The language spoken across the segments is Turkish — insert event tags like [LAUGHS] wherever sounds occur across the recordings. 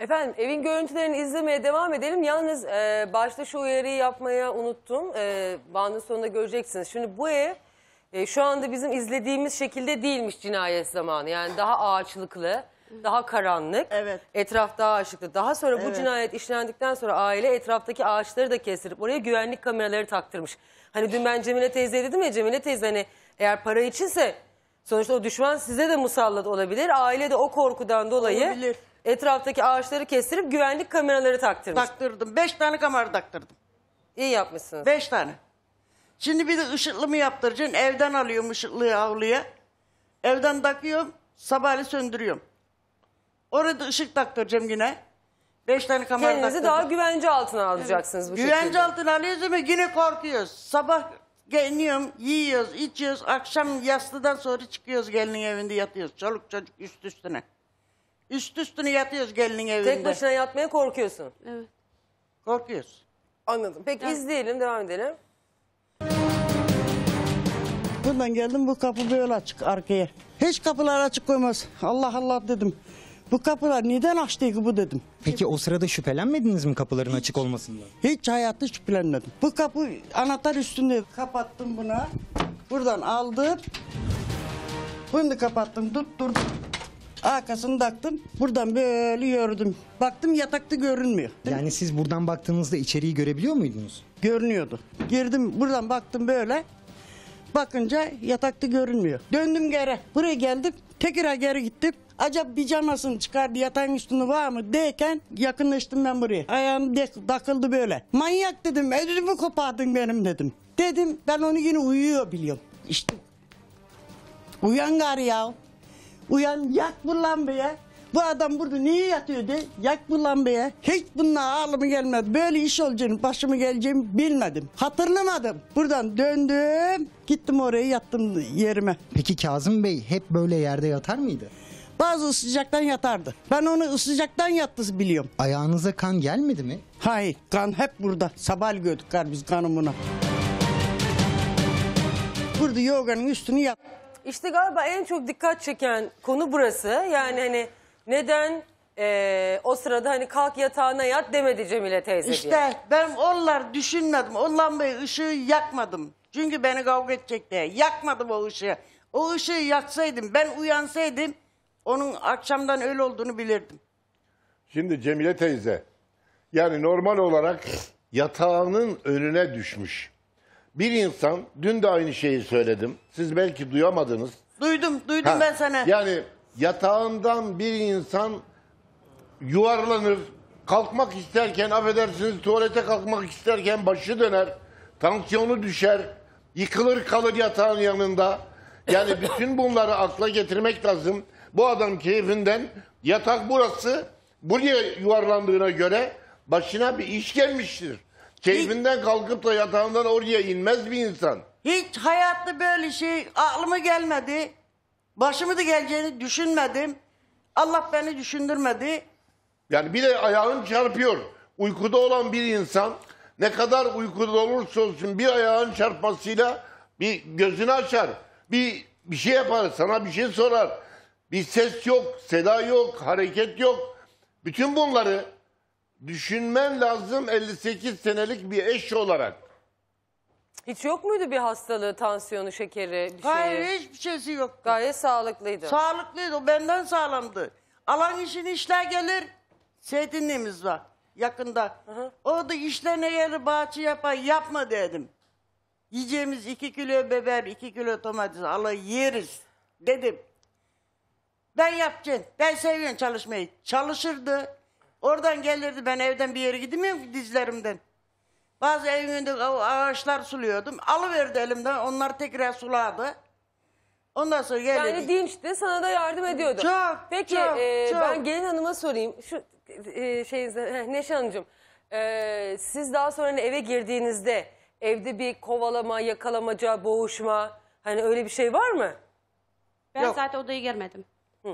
Efendim evin görüntülerini izlemeye devam edelim. Yalnız e, başta şu uyarıyı yapmaya unuttum. E, bandın sonunda göreceksiniz. Şimdi bu ev e, şu anda bizim izlediğimiz şekilde değilmiş cinayet zamanı. Yani daha ağaçlıklı, daha karanlık. Evet. Etraf daha ağaçlıklı. Daha sonra bu Evet. cinayet işlendikten sonra aile etraftaki ağaçları da kesirip oraya güvenlik kameraları taktırmış. Hani dün ben Cemile teyze dedim ya Cemile teyze hani eğer para içinse sonuçta o düşman size de musallat olabilir. Aile de o korkudan dolayı Olabilir etraftaki ağaçları kestirip güvenlik kameraları taktırmış. Taktırdım. Beş tane kamera taktırdım. İyi yapmışsınız. Beş tane. Şimdi bir de ışıklı mı yaptıracaksın? Evden alıyorum ışıklıyı avluya. Evden takıyorum. Sabahleyin söndürüyorum. Orada ışık taktıracağım yine. Beş tane kamera Kendinizi daha güvence altına alacaksınız bu Güvence şekilde. altına alıyoruz ama yine korkuyoruz. Sabah geliyorum, yiyoruz, içiyoruz. Akşam yastıdan sonra çıkıyoruz gelinin evinde yatıyoruz. Çoluk çocuk üst üstüne. Üst üstüne yatıyoruz gelinin evinde. Tek başına yatmaya korkuyorsun. Evet. Korkuyoruz. Anladım. Peki izleyelim, devam edelim. Buradan geldim bu kapı böyle açık arkaya. Hiç kapılar açık koymaz. Allah Allah dedim. Bu kapılar neden açtı ki bu dedim. Peki o sırada şüphelenmediniz mi kapıların açık olmasından? Hiç hayatta şüphelenmedim. Bu kapı anahtar üstünde kapattım buna. Buradan aldım. Bunu da kapattım tutturdum. Arkasını taktım. Buradan böyle yordum. Baktım yatakta görünmüyor. Yani siz buradan baktığınızda içeriği görebiliyor muydunuz? Görünüyordu. Girdim buradan baktım böyle. Bakınca yatakta görünmüyor. Döndüm geri. Buraya geldim. Tekrar geri gittim. Acaba pijamasını çıkardı yatağın üstünü var mı derken yakınlaştım ben buraya. Ayağım dek, takıldı böyle. Manyak dedim ödümü kopardın benim dedim. Dedim ben onu yine uyuyor biliyorum. İşte uyan gari ya. Uyan yak bu lambaya. Bu adam burada niye yatıyor de? Yak bu lambaya. Hiç bununla ağlımı gelmedi. Böyle iş olacağını, başımı geleceğimi bilmedim. Hatırlamadım. Buradan döndüm. Gittim oraya yattım yerime. Peki Kazım Bey hep böyle yerde yatar mıydı? Bazı ısıcaktan yatardı. Ben onu ısıcaktan yattı biliyorum. Ayağınıza kan gelmedi mi? Hayır. Kan hep burada. Sabah gördük kar biz kanımına. Burada yoganın üstünü yat. İşte galiba en çok dikkat çeken konu burası. Yani hani neden e, o sırada hani kalk yatağına yat demedi Cemile teyze diye. İşte ben onlar düşünmedim. Ondan bir ışığı yakmadım. Çünkü beni kavga edecek diye. Yakmadım o ışığı. O ışığı yaksaydım ben uyansaydım onun akşamdan öyle olduğunu bilirdim. Şimdi Cemile teyze yani normal olarak yatağının önüne düşmüş. Bir insan, dün de aynı şeyi söyledim. Siz belki duyamadınız. Duydum, duydum Ha, ben sana. Yani yatağından bir insan yuvarlanır. Kalkmak isterken, affedersiniz tuvalete kalkmak isterken başı döner. Tansiyonu düşer. Yıkılır kalır yatağın yanında. Yani [LAUGHS] bütün bunları akla getirmek lazım. Bu adam keyfinden yatak burası. Buraya yuvarlandığına göre başına bir iş gelmiştir. Keyfinden kalkıp da yatağından oraya inmez bir insan. Hiç hayatta böyle şey aklıma gelmedi. Başımı da geleceğini düşünmedim. Allah beni düşündürmedi. Yani bir de ayağın çarpıyor. Uykuda olan bir insan ne kadar uykuda olursa olsun bir ayağın çarpmasıyla bir gözünü açar. Bir bir şey yapar, sana bir şey sorar. Bir ses yok, seda yok, hareket yok. Bütün bunları düşünmen lazım 58 senelik bir eş olarak. Hiç yok muydu bir hastalığı, tansiyonu, şekeri, bir şey? Hayır şeyi? hiçbir şeysi yok Gayet sağlıklıydı. Sağlıklıydı. benden sağlamdı. Alan işin işler gelir. Seydinliğimiz var yakında. hı. O da işlerine gelir bahçe yapar. Yapma dedim. Yiyeceğimiz iki kilo biber, iki kilo domates alır yeriz dedim. Ben yapacağım. Ben seviyorum çalışmayı. Çalışırdı. Oradan gelirdi ben evden bir yere gidemiyorum ki dizlerimden. Bazı evimde ağaçlar suluyordum. Alıverdi elimden onlar tekrar suladı. Ondan sonra geldi. Yani dinçti sana da yardım ediyordu. Çok, Peki çok, e, çok. ben gelin hanıma sorayım. Şu e, şeyinize [LAUGHS] Neşe Hanımcığım. E, siz daha sonra hani eve girdiğinizde evde bir kovalama, yakalamaca, boğuşma hani öyle bir şey var mı? Ben Yok. zaten odaya girmedim.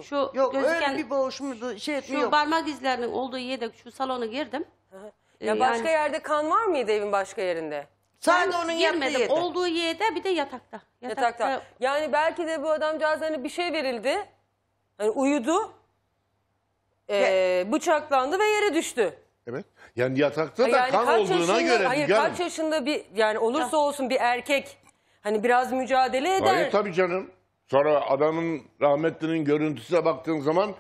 Şu Yok gözüken bir boğuşma şey şu yok. parmak izlerinin olduğu yerde şu salona girdim. Ee, ya Ee, başka yani- yerde kan var mıydı evin başka yerinde? Sadece onun yaptığı Girmedim. yerde. Olduğu yerde bir de yatakta. Yatakta. Yani belki de bu adamcağız hani bir şey verildi. Hani uyudu. ee, bıçaklandı ve yere düştü. Evet. Yani yatakta da Yani kan kaç olduğuna yaşında, göre. hayır Nigar Hanım. kaç yaşında bir yani olursa olsun bir erkek hani biraz mücadele eder. Hayır tabii canım. Sonra adamın rahmetlinin görüntüsüne baktığın zaman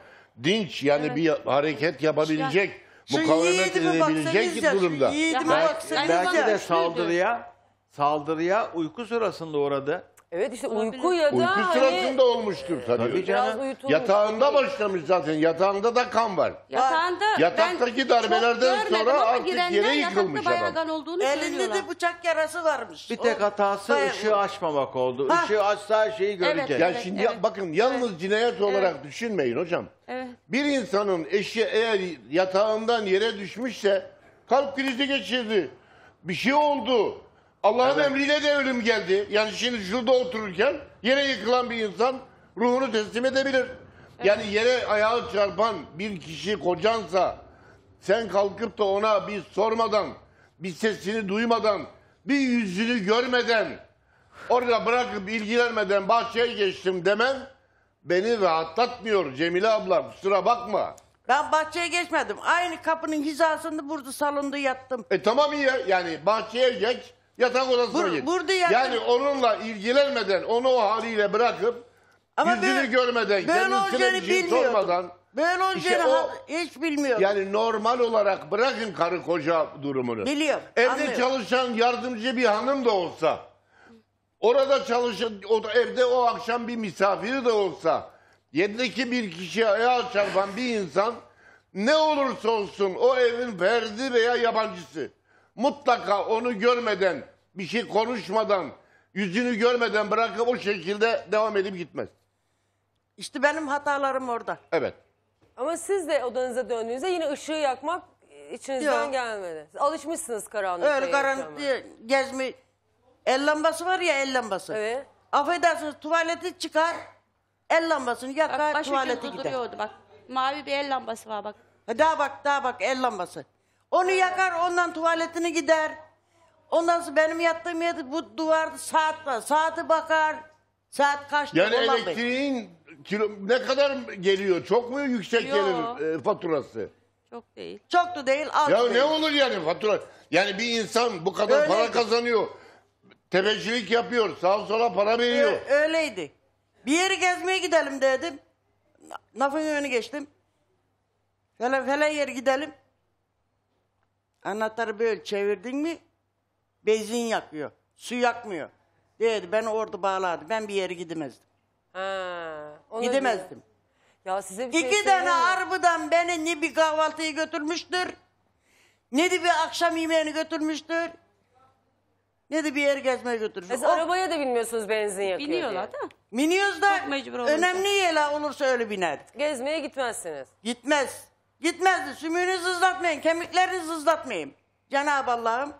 dinç yani Evet. bir hareket yapabilecek, Şu mukavemet edebilecek baksanız durumda. yiğidime Belki de saldırıya saldırıya uyku sırasında uğradı. Evet işte uyku ya da Uyku hani olmuştur sanıyorum. Tabii biraz uyutulmuş. Yatağında başlamış zaten. Yatağında da kan var. Yatağında Yataktaki ben darbelerden sonra ama artık yere yatakta yıkılmış adam. kan olduğunu Elinde de bıçak yarası varmış. Bir tek O- hatası Bayağı- ışığı açmamak oldu. Ha. Işığı açsa her şeyi görecek. Ya Evet, şimdi evet. bakın yalnız cinayet olarak düşünmeyin hocam. Evet. Bir insanın eşi eğer yatağından yere düşmüşse kalp krizi geçirdi. Bir şey oldu. Allah'ın Evet. emriyle ölüm geldi. Yani şimdi şurada otururken yere yıkılan bir insan ruhunu teslim edebilir. Yani yere ayağı çarpan bir kişi kocansa sen kalkıp da ona bir sormadan, bir sesini duymadan, bir yüzünü görmeden, orada bırakıp ilgilenmeden bahçeye geçtim demen beni rahatlatmıyor Cemile abla kusura bakma. Ben bahçeye geçmedim. Aynı kapının hizasında burada salonda yattım. E tamam iyi ya. yani bahçeye geç Yatak odasına Bur- git. burada yani- Yani onunla ilgilenmeden, onu o haliyle bırakıp Ama yüzünü ben- görmeden, ben kendisine bir şey sormadan Ben onları İşte o- hiç bilmiyorum. yani normal olarak bırakın karı koca durumunu. Biliyorum. Evde anlıyorum. çalışan yardımcı bir hanım da olsa, orada çalışan, o da evde o akşam bir misafiri de olsa, yerdeki bir kişi ayağa çarpan bir insan ne olursa olsun o evin verdi veya yabancısı mutlaka onu görmeden, bir şey konuşmadan, yüzünü görmeden bırakıp o şekilde devam edip gitmez. İşte benim hatalarım orada. Evet. Ama siz de odanıza döndüğünüzde yine ışığı yakmak içinizden Yok. gelmedi. Alışmışsınız karanlıkta. Öyle karanlık gezme. El lambası var ya el lambası. Evet. Affedersiniz tuvaleti çıkar. El lambasını yakar Bak, tuvalete gider. duruyordu bak. Mavi bir el lambası var bak. Ha, Daha bak daha bak el lambası. Onu yakar, ondan tuvaletini gider. Ondan sonra benim yattığım yerde bu duvar saat var. Saati bakar. Saat kaçta Yani elektriğin kilo, ne kadar geliyor? Çok mu yüksek Yo. gelir e, faturası? Çok değil. Çok da değil, az Ya ne olur yani fatura? Yani bir insan bu kadar Öyle. para kazanıyor. tepecilik yapıyor. sağ sola para veriyor. Ö- öyleydi. Bir yeri gezmeye gidelim dedim. Na- Lafın önüne geçtim. Falan falan yer gidelim. Anahtarı böyle çevirdin mi benzin yakıyor. Su yakmıyor. Dedi ben orada bağlardım. Ben bir yere gidemezdim. Ha, Gidemezdim. Ya size bir şey İki söyleyeyim tane mi? beni ne bir kahvaltıyı götürmüştür. Ne de bir akşam yemeğini götürmüştür. Ne de bir yer gezmeye götürmüş. E siz O- arabaya da bilmiyorsunuz benzin yakıyor Biniyorlar da. Biniyoruz da önemli yerler olursa öyle biner. Gezmeye gitmezsiniz. Gitmez. Gitmezdi. Sümüğünü sızlatmayın, kemiklerinizi sızlatmayın. Cenab-ı Allah'ım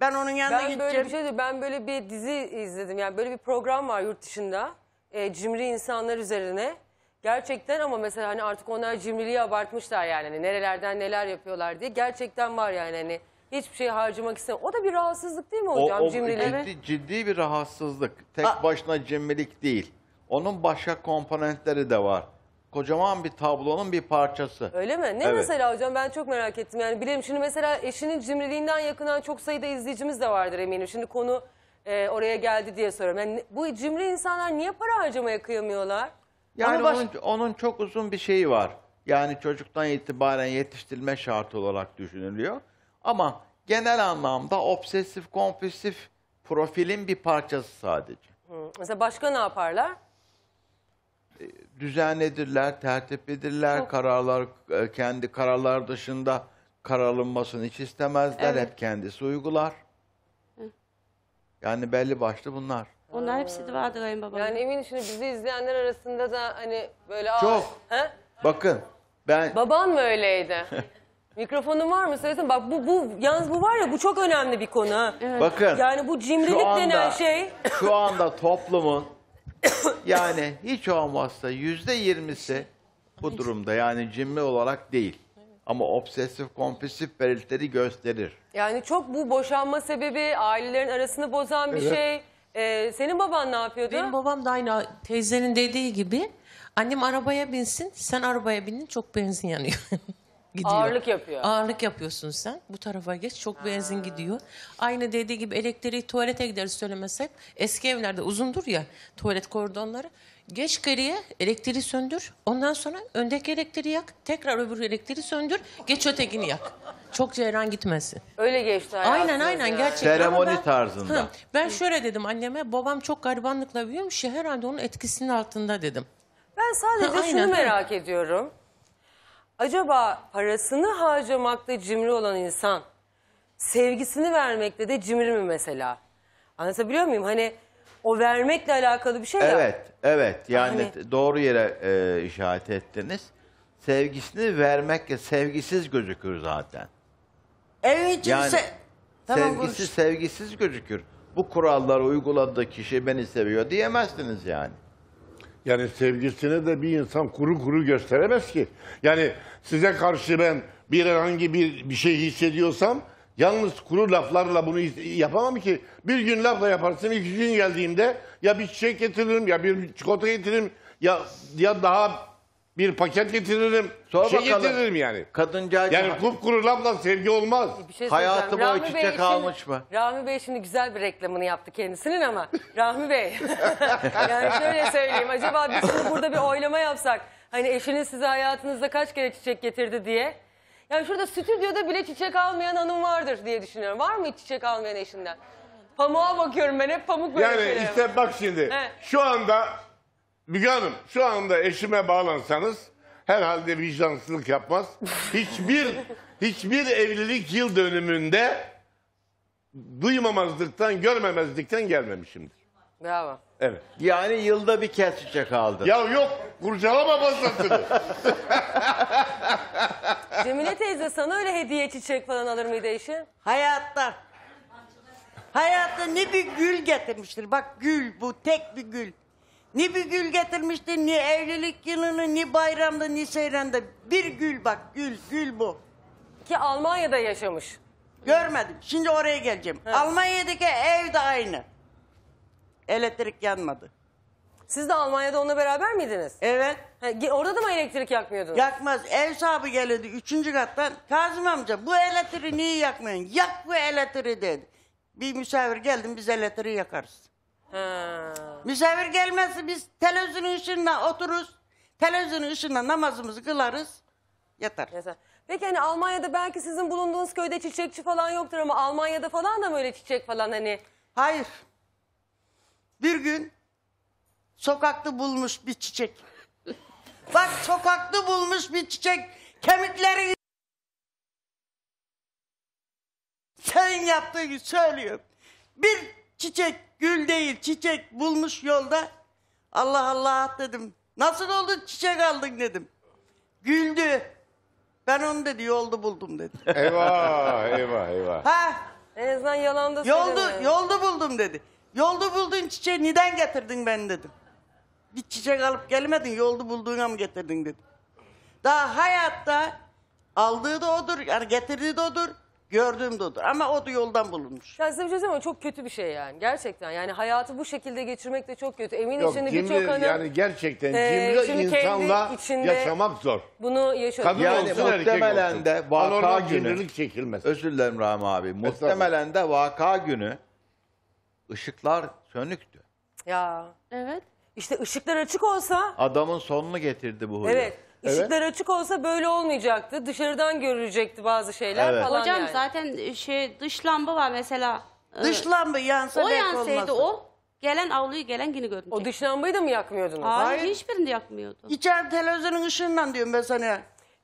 ben onun yanına Ben böyle bir şey değil, ben böyle bir dizi izledim. Yani böyle bir program var yurt dışında. E, cimri insanlar üzerine. Gerçekten ama mesela hani artık onlar cimriliği abartmışlar yani. Hani nerelerden neler yapıyorlar diye. Gerçekten var yani hani hiçbir şey harcamak istemiyor. O da bir rahatsızlık değil mi O, hocam o cimrilik? ciddi, ciddi bir rahatsızlık. Tek Aa. başına cimrilik değil. Onun başka komponentleri de var kocaman bir tablonun bir parçası. Öyle mi? Ne Evet. mesela hocam ben çok merak ettim. Yani bilirim şimdi mesela eşinin cimriliğinden yakınan çok sayıda izleyicimiz de vardır eminim. Şimdi konu e, oraya geldi diye soruyorum. Yani bu cimri insanlar niye para harcamaya kıyamıyorlar? Yani baş- onun, onun çok uzun bir şeyi var. Yani çocuktan itibaren yetiştirilme şartı olarak düşünülüyor. Ama genel anlamda obsesif kompulsif profilin bir parçası sadece. Hı, Mesela başka ne yaparlar? düzenledirler, tertiplidirler, Çok. kararlar e, kendi kararlar dışında kararlanmasını hiç istemezler, Evet. hep kendisi uygular. Yani belli başlı bunlar. Onlar hepsi de vardı baba. Yani eminim şimdi bizi izleyenler arasında da hani böyle... Çok. He? Bakın ben Baban mı öyleydi? [LAUGHS] Mikrofonun var mı? Söylesin. Bak bu, bu yalnız bu var ya bu çok önemli bir konu. Evet. bakın Yani bu cimrilik anda- denen şey. şu anda toplumun [COUGHS] yani hiç olmazsa yüzde yirmisi bu durumda yani cimri olarak değil. Ama obsesif kompulsif belirtileri gösterir. Yani çok bu boşanma sebebi ailelerin arasını bozan bir Evet. şey. Ee, senin baban ne yapıyordu? Benim babam da aynı teyzenin dediği gibi annem arabaya binsin sen arabaya binin çok benzin yanıyor. [LAUGHS] gidiyor. Ağırlık yapıyor. Ağırlık yapıyorsun sen. Bu tarafa geç çok benzin gidiyor. Aynı dediği gibi elektriği tuvalete gideriz söylemesek. Eski evlerde uzundur ya tuvalet kordonları. Geç geriye elektriği söndür. Ondan sonra öndeki elektriği yak. Tekrar öbür elektriği söndür. Geç ötekini yak. Çok ceyran gitmesin. Öyle geçti hayatınız Aynen aynen gerçekten. ama Seremoni ben- tarzında. Hı, ben şöyle dedim anneme babam çok garibanlıkla büyümüş ya herhalde onun etkisinin altında dedim. Ben sadece Ha, şunu merak ediyorum. Acaba parasını harcamakta cimri olan insan sevgisini vermekte de cimri mi mesela? Anlatabiliyor muyum? Hani o vermekle alakalı bir şey ya. Evet, evet. Yani Hani- doğru yere e, işaret ettiniz. Sevgisini vermekle sevgisiz gözükür zaten. Evet Yani se- Tamam, sevgisiz gözükür. Bu kuralları uyguladığı kişi beni seviyor diyemezsiniz yani. Yani sevgisini de bir insan kuru kuru gösteremez ki. Yani size karşı ben bir herhangi bir, bir şey hissediyorsam yalnız kuru laflarla bunu yapamam ki. Bir gün lafla yaparsın, iki gün geldiğimde ya bir çiçek getiririm ya bir çikolata getiririm ya, ya daha bir paket getiririm. Sor şey bakalım. getiririm yani. Kadıncağız. Yani kupkuru labla sevgi olmaz. Bir şey Hayatı boyu çiçek Bey almış mı? Rahmi Bey şimdi güzel bir reklamını yaptı kendisinin ama [LAUGHS] Rahmi Bey. [LAUGHS] yani şöyle söyleyeyim acaba biz burada bir oylama yapsak. Hani eşiniz size hayatınızda kaç kere çiçek getirdi diye. Yani şurada stüdyoda bile çiçek almayan hanım vardır diye düşünüyorum. Var mı hiç çiçek almayan eşinden? Pamuğa bakıyorum ben hep pamuk böyle Yani işte bak şimdi. Evet. Şu anda Müge Hanım şu anda eşime bağlansanız herhalde vicdansızlık yapmaz. Hiçbir [LAUGHS] hiçbir evlilik yıl dönümünde duymamazlıktan, görmemezlikten gelmemişimdir. Bravo. Evet. Yani yılda bir kez çiçek aldın. Ya yok kurcalama basatını. [LAUGHS] Cemile teyze sana öyle hediye çiçek falan alır mıydı eşi? Hayatta. Hayatta ne bir gül getirmiştir. Bak gül bu tek bir gül. Ne bir gül getirmişti, ne evlilik yılını, ne bayramda, ne seyranda. Bir gül bak, gül, gül bu. Ki Almanya'da yaşamış. Görmedim. Şimdi oraya geleceğim. Evet. Almanya'daki ev de aynı. Elektrik yanmadı. Siz de Almanya'da onunla beraber miydiniz? Evet. Ha, orada da mı elektrik yakmıyordunuz? Yakmaz. Ev sahibi gelirdi üçüncü kattan. Kazım amca bu elektriği niye yakmıyorsun? Yak bu elektriği dedi. Bir misafir geldim biz elektriği yakarız. Ha. Misafir gelmezse biz televizyonun ışığında otururuz. Televizyonun ışığında namazımızı kılarız. Yatar. Peki hani Almanya'da belki sizin bulunduğunuz köyde çiçekçi falan yoktur ama Almanya'da falan da mı öyle çiçek falan hani? Hayır. Bir gün sokakta bulmuş bir çiçek. Bak sokakta bulmuş bir çiçek. Kemikleri Sen yaptığı gibi söylüyorum. Bir çiçek Gül değil çiçek bulmuş yolda. Allah Allah dedim. Nasıl oldu çiçek aldın dedim. Güldü. Ben onu dedi yolda buldum dedi. [LAUGHS] Eyvah eyvah eyvah. Ha En azından yalan da Yoldu, yoldu buldum dedi. Yolda buldun çiçeği neden getirdin ben dedim. Bir çiçek alıp gelmedin yolda bulduğuna mı getirdin dedim. Daha hayatta aldığı da odur yani getirdiği de odur. Gördüğüm de odur. Ama o da yoldan bulunmuş. Ya size bir şey söyleyeyim Çok kötü bir şey yani. Gerçekten yani hayatı bu şekilde geçirmek de çok kötü. Eminim Yok, şimdi birçok hanım yani gerçekten Ee, cimri insanla yaşamak zor. bunu yaşıyor. Kadın Yani olsun erkek muhtemelen olsun. de vaka günü- çekilmez. Özür dilerim Rahim abi. Muhtemelen de vaka günü ışıklar sönüktü. Ya Evet. İşte ışıklar açık olsa Adamın sonunu getirdi bu huyu. evet Işıklar açık olsa böyle olmayacaktı. Dışarıdan görülecekti bazı şeyler Evet. falan Hocam yani. zaten şey dış lamba var mesela. Iı, dış lamba yansa o yansaydı olmazdı. o gelen avluyu gelen günü görmeyecek. O dış lambayı da mı yakmıyordunuz? Hayır, Hayır. hiçbirinde yakmıyordu. İçeride televizyonun ışığından diyorum ben sana.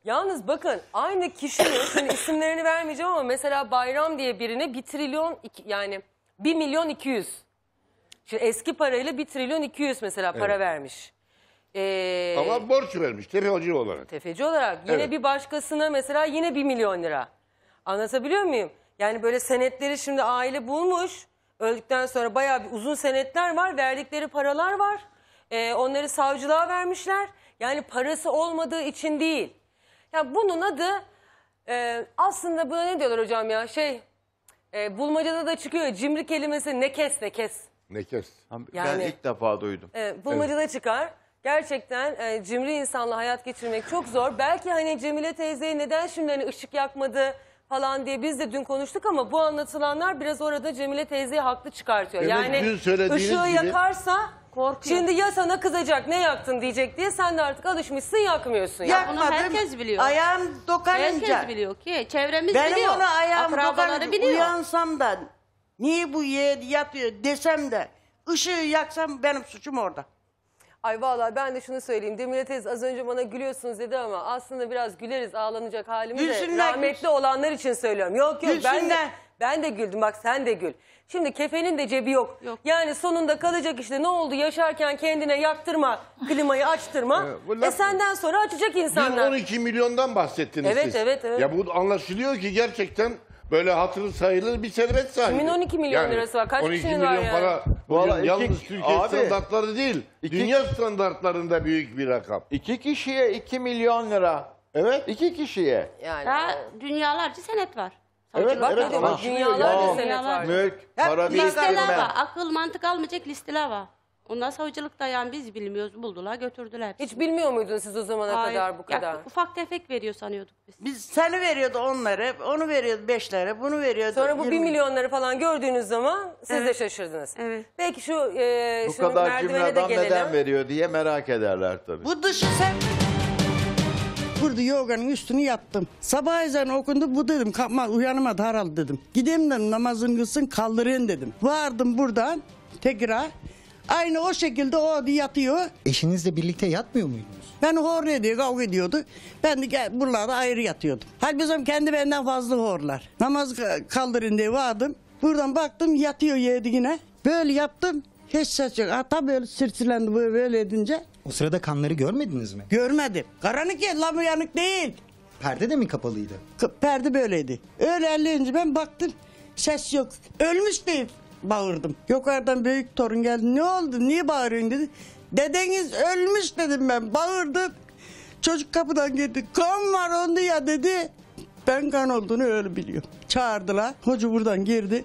Yalnız bakın aynı kişinin [COUGHS] şimdi isimlerini vermeyeceğim ama mesela Bayram diye birine bir trilyon iki- yani 1 milyon 200. Şimdi eski parayla 1 trilyon 200 mesela para vermiş. Ee, Ama borç vermiş tefeci olarak. Tefeci olarak. Yine Evet. bir başkasına mesela yine 1 milyon lira. Anlatabiliyor muyum? Yani böyle senetleri şimdi aile bulmuş. Öldükten sonra bayağı bir uzun senetler var. Verdikleri paralar var. Ee, onları savcılığa vermişler. Yani parası olmadığı için değil. Ya bunun adı e, aslında buna ne diyorlar hocam ya? Şey e, bulmacada da çıkıyor. Cimri kelimesi ne kes ne kes. Ne kes? Ben ilk defa duydum. E, bulmacada çıkar. Gerçekten e, cimri insanla hayat geçirmek çok zor. Belki hani Cemile teyzeye neden şimdi hani ışık yakmadı falan diye biz de dün konuştuk ama bu anlatılanlar biraz orada Cemile teyzeyi haklı çıkartıyor. Evet, yani söylediğiniz ışığı gibi- yakarsa Korkuyor. şimdi ya sana kızacak ne yaktın diyecek diye sen de artık alışmışsın yakmıyorsun. Ya. Yakmadım. herkes biliyor. Ayağım dokanınca. Herkes biliyor ki. Çevremiz Benim biliyor. ona ayağım Akrabaları dokanınca biliyor. uyansam da niye bu yerde yatıyor desem de ışığı yaksam benim suçum orada. Ay vallahi ben de şunu söyleyeyim. Demir teyze az önce bana gülüyorsunuz dedi ama aslında biraz güleriz ağlanacak halimi de rahmetli gülsün- olanlar için söylüyorum. Yok yok ben de, ben de güldüm bak sen de gül. Şimdi kefenin de cebi yok. Yok. Yani sonunda kalacak işte ne oldu yaşarken kendine yaktırma klimayı açtırma. Ee, e senden sonra açacak insanlar. 12 milyondan bahsettiniz Evet, siz. evet, evet. Ya bu anlaşılıyor ki gerçekten böyle hatırı sayılır bir servet sahibi. Kimin 12 milyon lirası var? Kaç 12 kişinin milyon var yani? para Valla iki- yalnız Türkiye abi, standartları değil. iki- dünya standartlarında büyük bir rakam. İki kişiye 2 milyon lira. Evet. İki kişiye. Yani. Ha, dünyalarca senet var. Evet, Bak evet, ne demek, ama- dünyalarca senet var. Mülk, para Listeler var. Akıl mantık almayacak listeler var. Ondan savcılıkta yani biz bilmiyoruz. Buldular götürdüler. Hiç bilmiyor muydunuz siz o zamana Hayır, kadar bu ya kadar? ufak tefek veriyor sanıyorduk biz. Biz seni veriyordu onları, onu veriyordu beşlere, bunu veriyordu. Sonra bu bir milyonları falan gördüğünüz zaman siz de şaşırdınız. Evet. Belki şu, e, Bu kadar merdivene de neden veriyor diye merak ederler tabii. Bu dışı sen... Kurdu yoga'nın üstünü yattım. Sabah ezanı okundu bu dedim. Kalkma uyanamadı herhalde dedim. Gideyim dedim namazını kılsın kaldırayım dedim. Vardım buradan tekrar Aynı o şekilde o yatıyor. Eşinizle birlikte yatmıyor muydunuz? Ben horluyor diye kavga ediyordu. Ben de gel- buralarda ayrı yatıyordum. Halbuki bizim kendi benden fazla horlar. Namaz kaldırın diye vardım. Buradan baktım yatıyor yediğine. Böyle yaptım. Hiç ses yok. Ata böyle sirsilendi böyle, böyle edince. O sırada kanları görmediniz mi? Görmedim. Karanlık ya lamı yanık değil. Perde de mi kapalıydı? K- Perde böyleydi. Öyle elleyince ben baktım. Ses yok. Ölmüş değil bağırdım. Yukarıdan büyük torun geldi. Ne oldu? Niye bağırıyorsun dedi. Dedeniz ölmüş dedim ben. Bağırdım. Çocuk kapıdan girdi. Kan var onda ya dedi. Ben kan olduğunu öyle biliyorum. Çağırdılar. Hoca buradan girdi.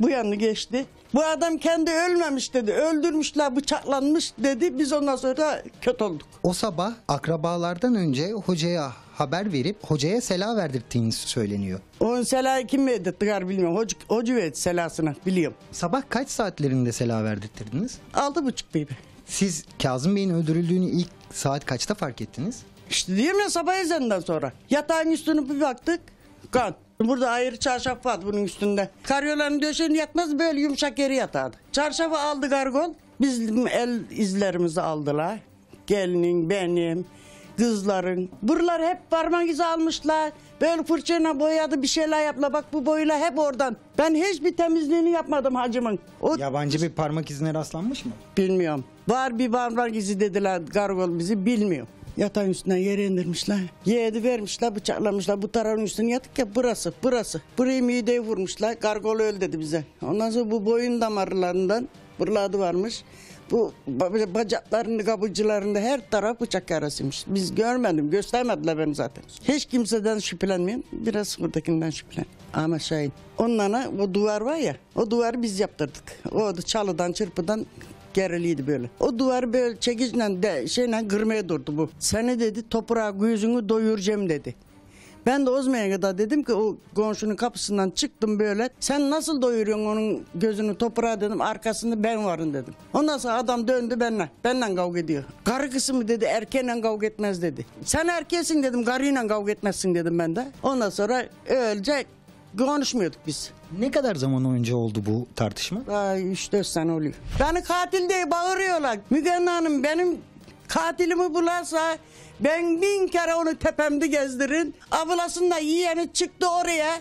Bu yanını geçti. Bu adam kendi ölmemiş dedi. Öldürmüşler, bıçaklanmış dedi. Biz ondan sonra kötü olduk. O sabah akrabalardan önce hocaya haber verip hocaya sela verdirttiğiniz söyleniyor. O selayı kim verdirttiler bilmiyorum. Hoca, Hocu verdi selasını biliyorum. Sabah kaç saatlerinde sela verdirttirdiniz? Altı buçuk gibi. Siz Kazım Bey'in öldürüldüğünü ilk saat kaçta fark ettiniz? İşte diyeyim ya sabah ezanından sonra. Yatağın üstünü bir baktık. Kan. Burada ayrı çarşaf var bunun üstünde. Karyolanın döşeğini yatmaz böyle yumuşak yeri yatardı. Çarşafı aldı gargol. Biz el izlerimizi aldılar. Gelinin, benim, kızların. Buralar hep parmak izi almışlar. Böyle fırçayla boyadı bir şeyler yapla. Bak bu boyla hep oradan. Ben hiçbir temizliğini yapmadım hacımın. O... Yabancı bir parmak izine rastlanmış mı? Bilmiyorum. Var bir parmak izi dediler gargol bizi bilmiyor. Yatağın üstüne yere indirmişler. Yedi vermişler bıçaklamışlar. Bu tarafın üstüne yatık ya burası burası. Burayı mideye vurmuşlar. Gargol öl dedi bize. Ondan sonra bu boyun damarlarından buralarda varmış. Bu bacaklarını, kabucularında her taraf bıçak yarasıymış. Biz görmedim, göstermediler beni zaten. Hiç kimseden şüphelenmeyeyim. Biraz buradakinden şüphelen. Ama Şahin. Şey, Onlara o duvar var ya, o duvarı biz yaptırdık. O çalıdan, çırpıdan geriliydi böyle. O duvar böyle çekiçle de şeyle kırmaya durdu bu. Seni dedi toprağa gözünü doyuracağım dedi. Ben de Ozmaya kadar dedim ki o komşunun kapısından çıktım böyle. Sen nasıl doyuruyorsun onun gözünü toprağa dedim. Arkasında ben varım dedim. Ondan sonra adam döndü benimle. benden kavga ediyor. Karı kısmı dedi erkeğinle kavga etmez dedi. Sen erkeğsin dedim karıyla kavga etmezsin dedim ben de. Ondan sonra öylece konuşmuyorduk biz. Ne kadar zaman önce oldu bu tartışma? Daha 3-4 sene oluyor. Beni katil diye bağırıyorlar. Müge Hanım benim Katilimi bularsa ben bin kere onu tepemde gezdirin. Ablasında yiyeni çıktı oraya.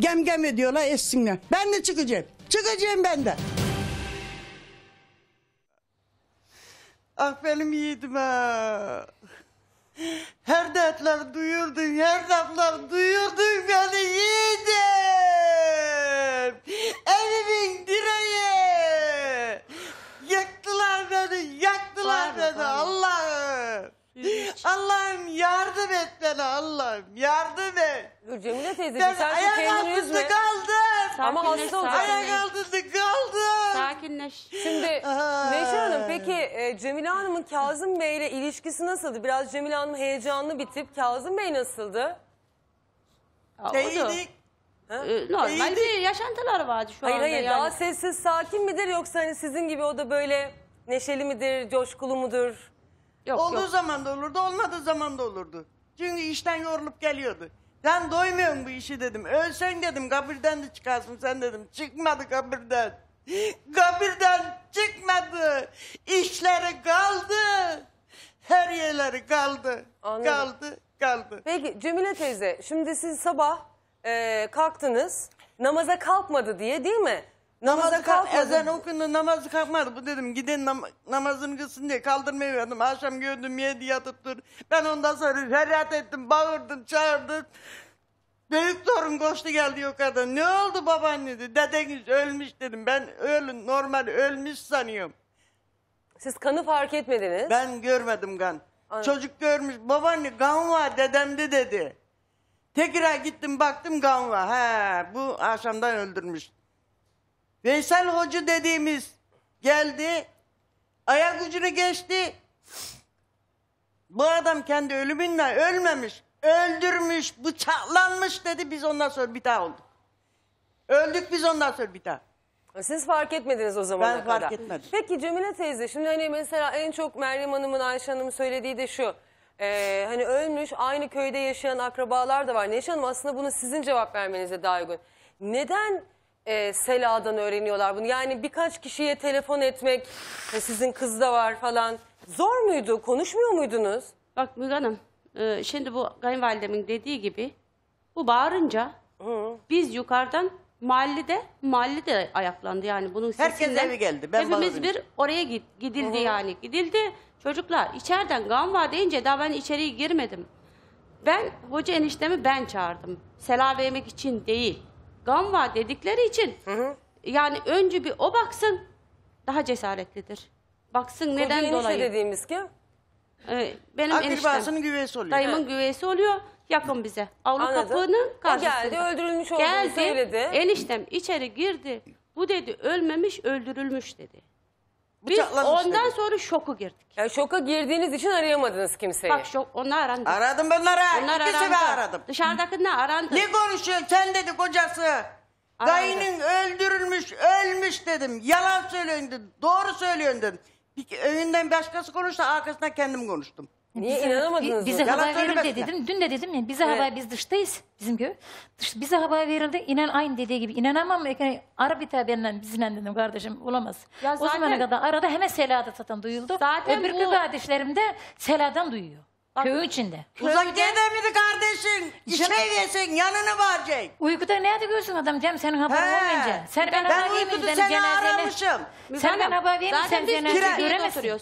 Gem gem ediyorlar essinler. Ben de çıkacağım. Çıkacağım ben de. Ah benim yiğidim ha. Her dertler duyurdun, her laflar duyurdun beni yiğidim. Evimin beni Allah'ım. Allah'ım yardım et bana Allah'ım yardım et. Dur Cemile teyze ben sen ayak kendini üzme. kaldım. Ama hasta olacaksın. Ayak altında kaldım. Sakinleş. Şimdi [LAUGHS] Neşe Hanım peki e, Cemile Hanım'ın Kazım Bey ile ilişkisi nasıldı? Biraz Cemile Hanım heyecanlı bitip Kazım Bey nasıldı? Ya, o da- Şeydik. Ha? Ee, Normal Neydi? bir yaşantılar vardı şu hayır anda hayır yani. daha sessiz sakin midir yoksa hani sizin gibi o da böyle Neşeli midir, coşkulu mudur? Yok, Olduğu yok. zaman da olurdu, olmadığı zaman da olurdu. Çünkü işten yorulup geliyordu. Sen doymuyorum bu işi dedim. Ölsen dedim kabirden de çıkarsın sen dedim. Çıkmadı kabirden. [GASPS] Kabirden çıkmadı. İşleri kaldı. Her yerleri kaldı. Anladım. Kaldı, kaldı. Peki Cemile teyze, şimdi siz sabah e, kalktınız, namaza kalkmadı diye değil mi? Namazı kalk, kalkmadım. ezan okundu namazı kalkmadı. Bu dedim gidin nam namazını kılsın diye kaldırmayı verdim. Akşam gördüm yedi yatıp dur. Ben ondan sonra feryat ettim, bağırdım, çağırdım. Büyük torun koştu geldi o kadın. Ne oldu babaanne dedi. Dedeniz ölmüş dedim. Ben ölün normal ölmüş sanıyorum. Siz kanı fark etmediniz. Ben görmedim kan. Anladım. Çocuk görmüş. Babaanne kan var dedemde dedi. Tekrar gittim baktım kan var. He, bu akşamdan öldürmüş. Veysel Hoca dediğimiz geldi. Ayak ucunu geçti. Bu adam kendi ölümünden ölmemiş. Öldürmüş, bıçaklanmış dedi. Biz ondan sonra bir daha olduk. Öldük biz ondan sonra bir daha. Siz fark etmediniz o zamana ben kadar. fark etmedim. Peki Cemile teyze şimdi hani mesela en çok Meryem Hanım'ın Ayşe Hanım'ın söylediği de şu. E, hani ölmüş aynı köyde yaşayan akrabalar da var. Neşe Hanım aslında bunu sizin cevap vermenize daha uygun. Neden e, Sela'dan öğreniyorlar bunu. Yani birkaç kişiye telefon etmek, e, sizin kız da var falan. Zor muydu? Konuşmuyor muydunuz? Bak Müge Hanım, e, şimdi bu kayınvalidemin dediği gibi bu bağırınca Hı. biz yukarıdan mahallede mahallede ayaklandı yani bunun Herkes sesinden. geldi, ben hepimiz bir oraya git- gidildi yani. Gidildi. Çocuklar içeriden gam var deyince daha ben içeriye girmedim. Ben hoca eniştemi ben çağırdım. Sela vermek için değil gam var dedikleri için Hı hı. yani önce bir o baksın daha cesaretlidir. Baksın neden Koca dolayı. enişte dediğimiz kim? Ee, benim eniştem. Akribasının güveysi oluyor. Dayımın güveysi oluyor yakın bize. Avlu Anladım. kapının karşısında. geldi öldürülmüş olduğunu Geldi, söyledi. eniştem içeri girdi. Bu dedi ölmemiş öldürülmüş dedi. Biz ondan dedi. sonra şoku girdik. Yani şoka girdiğiniz için arayamadınız kimseyi. Bak şok, onlar arandı. Aradım bunları. Onlar İki sefer aradım. Dışarıdaki ne arandı? Ne konuşuyor? Sen dedi kocası. Dayının öldürülmüş, ölmüş dedim. Yalan söylüyorsun dedim. Doğru söylüyorsun dedim. Bir- Önünden başkası konuşsa arkasından kendim konuştum. E, Niye bize, inanamadınız? Bize mı? haber Yalan verildi dedim. Dün de dedim ya bize Evet. haber biz dıştayız. Bizim köy. Dış, bize haber verildi. İnan aynı dediği gibi. İnanamam. Yani Arabita benimle bizimle dedim kardeşim olamaz. Ya o zaten- zamana kadar arada hemen Selada zaten duyuldu. Zaten Öbür bu- kardeşlerim de Seladan duyuyor. Köyün içinde. Uzak gider miydi kardeşin? İçine yesin, yanına varacak. Uykuda ne görsün adam Cem senin haberin He. olmayınca. Sen ben, Ben haber seni cenazene. aramışım. Sen ben haber vermeyeyim sen Zaten biz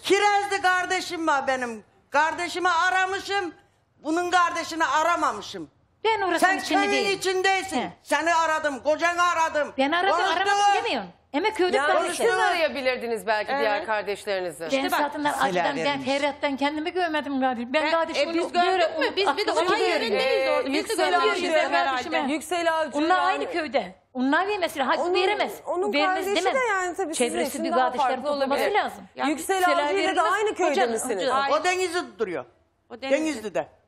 cenazeye kardeşim var benim. Kardeşimi aramışım. Bunun kardeşini aramamışım. Ben orasının Sen içinde Sen değilim. içindeysin. He. Seni aradım, kocanı aradım. Ben aradım, Konuştunuz. aramadım demiyorsun. Emek köyde Yani siz şey- arayabilirdiniz belki diğer kardeşlerinizi. Ben bak, ben silah acıdan, ben verilmiş. Ferhat'tan kendimi görmedim kardeşim. Ben, kardeşim e, e, biz gördük mü? Biz bir de onun yerindeyiz e, orada. Biz de Yüksel görmüyoruz Avcı herhalde. Yüksel Avcı Onlar aynı köyde. Onlar vermesi hak Onun- veremez. onun vermez kardeşi de yani tabii sizin Çevresi bir kardeşler farklı toplaması olabilir. lazım. Yüksel Avcı ile aynı köyde misiniz? O Denizli'de duruyor. O Denizli'de. Denizli'de.